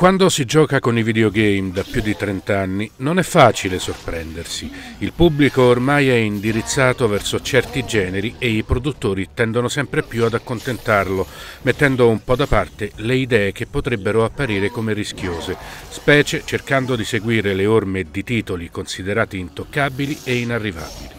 Quando si gioca con i videogame da più di 30 anni non è facile sorprendersi. Il pubblico ormai è indirizzato verso certi generi e i produttori tendono sempre più ad accontentarlo, mettendo un po' da parte le idee che potrebbero apparire come rischiose, specie cercando di seguire le orme di titoli considerati intoccabili e inarrivabili.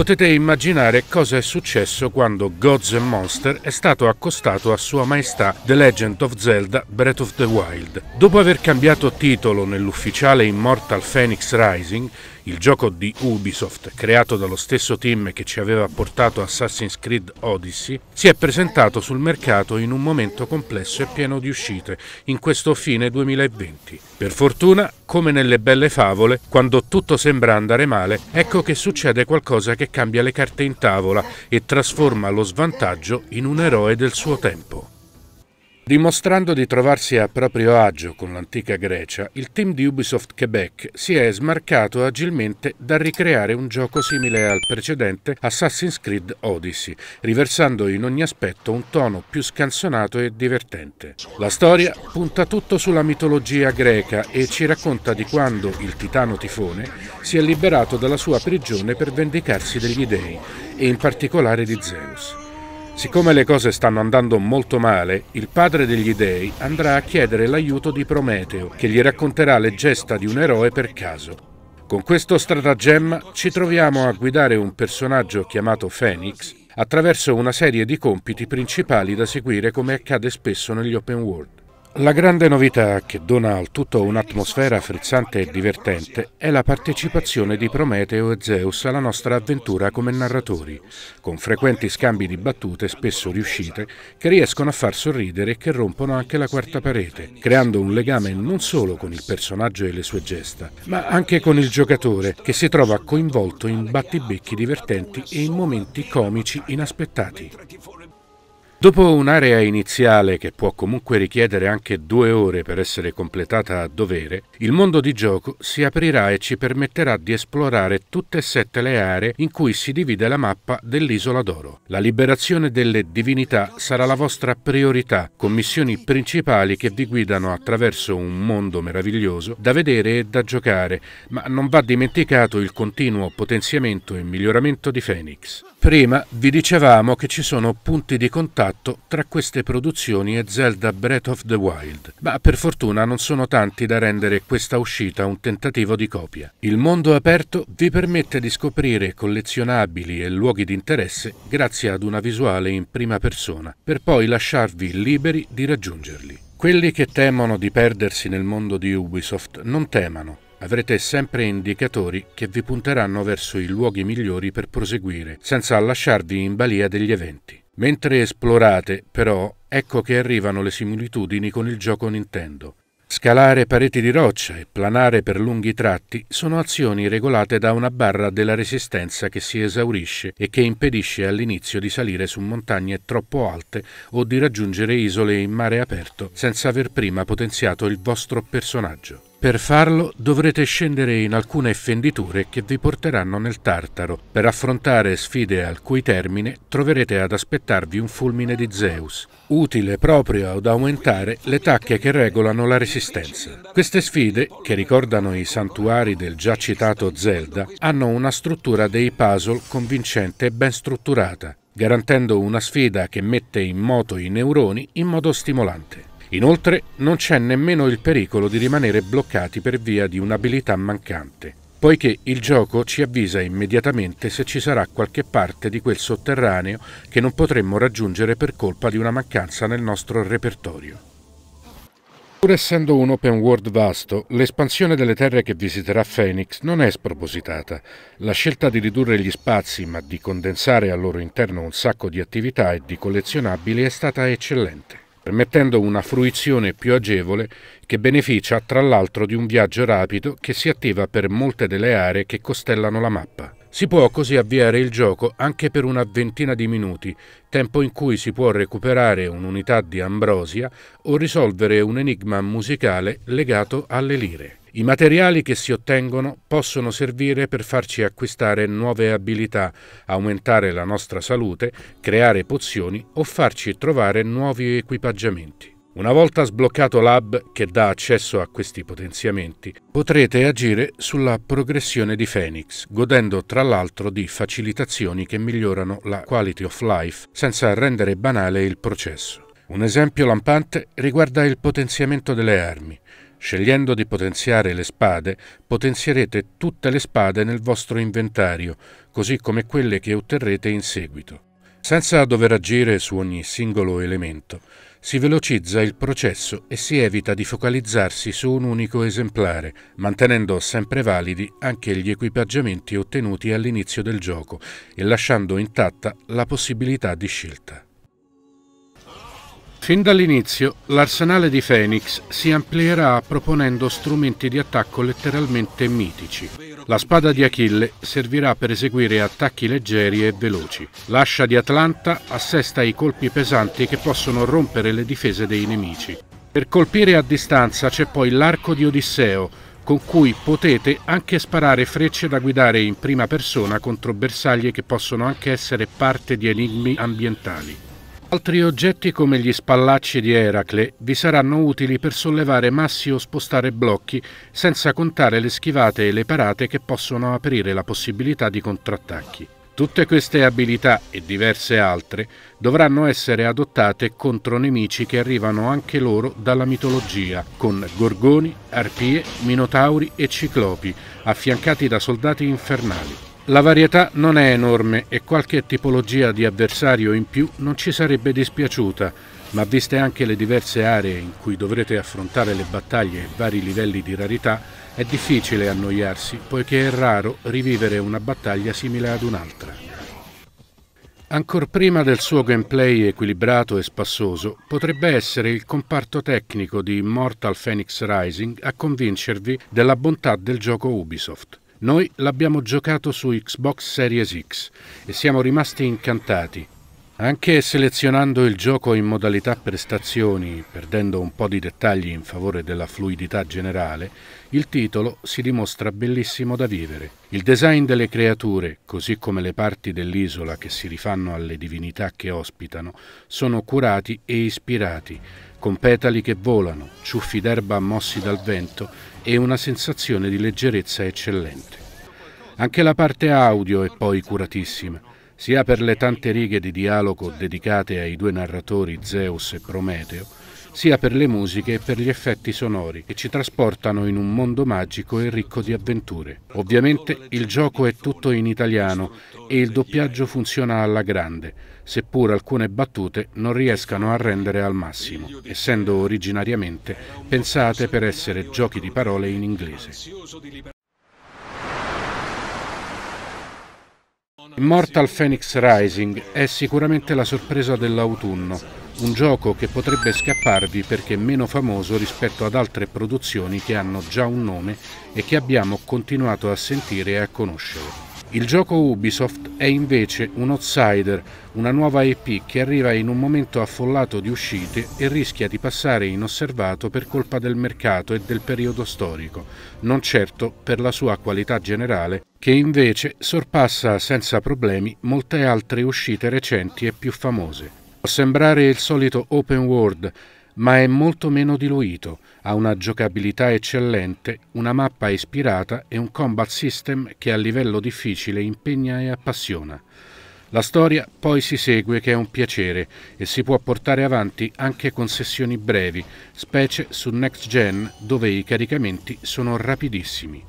Potete immaginare cosa è successo quando Gods and Monster è stato accostato a Sua Maestà The Legend of Zelda Breath of the Wild. Dopo aver cambiato titolo nell'ufficiale Immortal Phoenix Rising, il gioco di Ubisoft, creato dallo stesso team che ci aveva portato Assassin's Creed Odyssey, si è presentato sul mercato in un momento complesso e pieno di uscite, in questo fine 2020. Per fortuna, come nelle belle favole, quando tutto sembra andare male, ecco che succede qualcosa che cambia le carte in tavola e trasforma lo svantaggio in un eroe del suo tempo. Dimostrando di trovarsi a proprio agio con l'antica Grecia, il team di Ubisoft Quebec si è smarcato agilmente da ricreare un gioco simile al precedente Assassin's Creed Odyssey, riversando in ogni aspetto un tono più scansonato e divertente. La storia punta tutto sulla mitologia greca e ci racconta di quando il titano Tifone si è liberato dalla sua prigione per vendicarsi degli dei, e in particolare di Zeus. Siccome le cose stanno andando molto male, il padre degli dei andrà a chiedere l'aiuto di Prometeo, che gli racconterà le gesta di un eroe per caso. Con questo stratagemma ci troviamo a guidare un personaggio chiamato Phoenix attraverso una serie di compiti principali da seguire come accade spesso negli open world. La grande novità che dona al tutto un'atmosfera frizzante e divertente è la partecipazione di Prometeo e Zeus alla nostra avventura come narratori, con frequenti scambi di battute, spesso riuscite, che riescono a far sorridere e che rompono anche la quarta parete, creando un legame non solo con il personaggio e le sue gesta, ma anche con il giocatore che si trova coinvolto in battibecchi divertenti e in momenti comici inaspettati. Dopo un'area iniziale che può comunque richiedere anche due ore per essere completata a dovere, il mondo di gioco si aprirà e ci permetterà di esplorare tutte e sette le aree in cui si divide la mappa dell'Isola d'Oro. La liberazione delle divinità sarà la vostra priorità, con missioni principali che vi guidano attraverso un mondo meraviglioso da vedere e da giocare, ma non va dimenticato il continuo potenziamento e miglioramento di Phoenix. Prima vi dicevamo che ci sono punti di contatto contatto tra queste produzioni e Zelda Breath of the Wild, ma per fortuna non sono tanti da rendere questa uscita un tentativo di copia. Il mondo aperto vi permette di scoprire collezionabili e luoghi di interesse grazie ad una visuale in prima persona, per poi lasciarvi liberi di raggiungerli. Quelli che temono di perdersi nel mondo di Ubisoft non temano, avrete sempre indicatori che vi punteranno verso i luoghi migliori per proseguire, senza lasciarvi in balia degli eventi. Mentre esplorate, però, ecco che arrivano le similitudini con il gioco Nintendo. Scalare pareti di roccia e planare per lunghi tratti sono azioni regolate da una barra della resistenza che si esaurisce e che impedisce all'inizio di salire su montagne troppo alte o di raggiungere isole in mare aperto senza aver prima potenziato il vostro personaggio. Per farlo dovrete scendere in alcune fenditure che vi porteranno nel Tartaro. Per affrontare sfide al cui termine troverete ad aspettarvi un fulmine di Zeus, utile proprio ad aumentare le tacche che regolano la resistenza. Queste sfide, che ricordano i santuari del già citato Zelda, hanno una struttura dei puzzle convincente e ben strutturata, garantendo una sfida che mette in moto i neuroni in modo stimolante. Inoltre non c'è nemmeno il pericolo di rimanere bloccati per via di un'abilità mancante, poiché il gioco ci avvisa immediatamente se ci sarà qualche parte di quel sotterraneo che non potremmo raggiungere per colpa di una mancanza nel nostro repertorio. Pur essendo un open world vasto, l'espansione delle terre che visiterà Phoenix non è spropositata. La scelta di ridurre gli spazi, ma di condensare al loro interno un sacco di attività e di collezionabili è stata eccellente permettendo una fruizione più agevole che beneficia tra l'altro di un viaggio rapido che si attiva per molte delle aree che costellano la mappa. Si può così avviare il gioco anche per una ventina di minuti, tempo in cui si può recuperare un'unità di ambrosia o risolvere un enigma musicale legato alle lire. I materiali che si ottengono possono servire per farci acquistare nuove abilità, aumentare la nostra salute, creare pozioni o farci trovare nuovi equipaggiamenti. Una volta sbloccato l'hub che dà accesso a questi potenziamenti, potrete agire sulla progressione di Phoenix, godendo tra l'altro di facilitazioni che migliorano la quality of life senza rendere banale il processo. Un esempio lampante riguarda il potenziamento delle armi. Scegliendo di potenziare le spade, potenzierete tutte le spade nel vostro inventario, così come quelle che otterrete in seguito. Senza dover agire su ogni singolo elemento, si velocizza il processo e si evita di focalizzarsi su un unico esemplare, mantenendo sempre validi anche gli equipaggiamenti ottenuti all'inizio del gioco e lasciando intatta la possibilità di scelta. Fin dall'inizio l'arsenale di Phoenix si amplierà proponendo strumenti di attacco letteralmente mitici. La spada di Achille servirà per eseguire attacchi leggeri e veloci. L'ascia di Atlanta assesta i colpi pesanti che possono rompere le difese dei nemici. Per colpire a distanza c'è poi l'arco di Odisseo, con cui potete anche sparare frecce da guidare in prima persona contro bersaglie che possono anche essere parte di enigmi ambientali. Altri oggetti come gli spallacci di Eracle vi saranno utili per sollevare massi o spostare blocchi, senza contare le schivate e le parate che possono aprire la possibilità di contrattacchi. Tutte queste abilità e diverse altre dovranno essere adottate contro nemici che arrivano anche loro dalla mitologia, con gorgoni, arpie, minotauri e ciclopi, affiancati da soldati infernali. La varietà non è enorme e qualche tipologia di avversario in più non ci sarebbe dispiaciuta, ma viste anche le diverse aree in cui dovrete affrontare le battaglie e vari livelli di rarità, è difficile annoiarsi poiché è raro rivivere una battaglia simile ad un'altra. Ancor prima del suo gameplay equilibrato e spassoso, potrebbe essere il comparto tecnico di Immortal Phoenix Rising a convincervi della bontà del gioco Ubisoft. Noi l'abbiamo giocato su Xbox Series X e siamo rimasti incantati anche selezionando il gioco in modalità prestazioni, perdendo un po' di dettagli in favore della fluidità generale, il titolo si dimostra bellissimo da vivere. Il design delle creature, così come le parti dell'isola che si rifanno alle divinità che ospitano, sono curati e ispirati, con petali che volano, ciuffi d'erba mossi dal vento e una sensazione di leggerezza eccellente. Anche la parte audio è poi curatissima sia per le tante righe di dialogo dedicate ai due narratori Zeus e Prometeo, sia per le musiche e per gli effetti sonori che ci trasportano in un mondo magico e ricco di avventure. Ovviamente il gioco è tutto in italiano e il doppiaggio funziona alla grande, seppur alcune battute non riescano a rendere al massimo, essendo originariamente pensate per essere giochi di parole in inglese. Immortal Phoenix Rising è sicuramente la sorpresa dell'autunno, un gioco che potrebbe scapparvi perché è meno famoso rispetto ad altre produzioni che hanno già un nome e che abbiamo continuato a sentire e a conoscere. Il gioco Ubisoft è invece un outsider, una nuova EP che arriva in un momento affollato di uscite e rischia di passare inosservato per colpa del mercato e del periodo storico, non certo per la sua qualità generale, che invece sorpassa senza problemi molte altre uscite recenti e più famose. Può sembrare il solito open world, ma è molto meno diluito, ha una giocabilità eccellente, una mappa ispirata e un combat system che a livello difficile impegna e appassiona. La storia poi si segue che è un piacere e si può portare avanti anche con sessioni brevi, specie su next gen dove i caricamenti sono rapidissimi.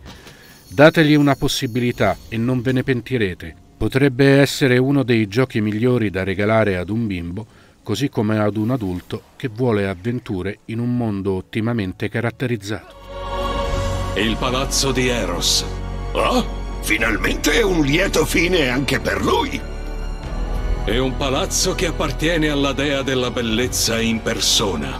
Dategli una possibilità e non ve ne pentirete. Potrebbe essere uno dei giochi migliori da regalare ad un bimbo così come ad un adulto che vuole avventure in un mondo ottimamente caratterizzato. Il palazzo di Eros. Oh, finalmente un lieto fine anche per lui. È un palazzo che appartiene alla dea della bellezza in persona.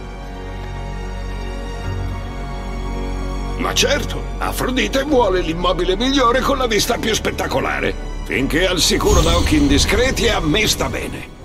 Ma certo, Afrodite vuole l'immobile migliore con la vista più spettacolare. Finché è al sicuro da occhi indiscreti a me sta bene.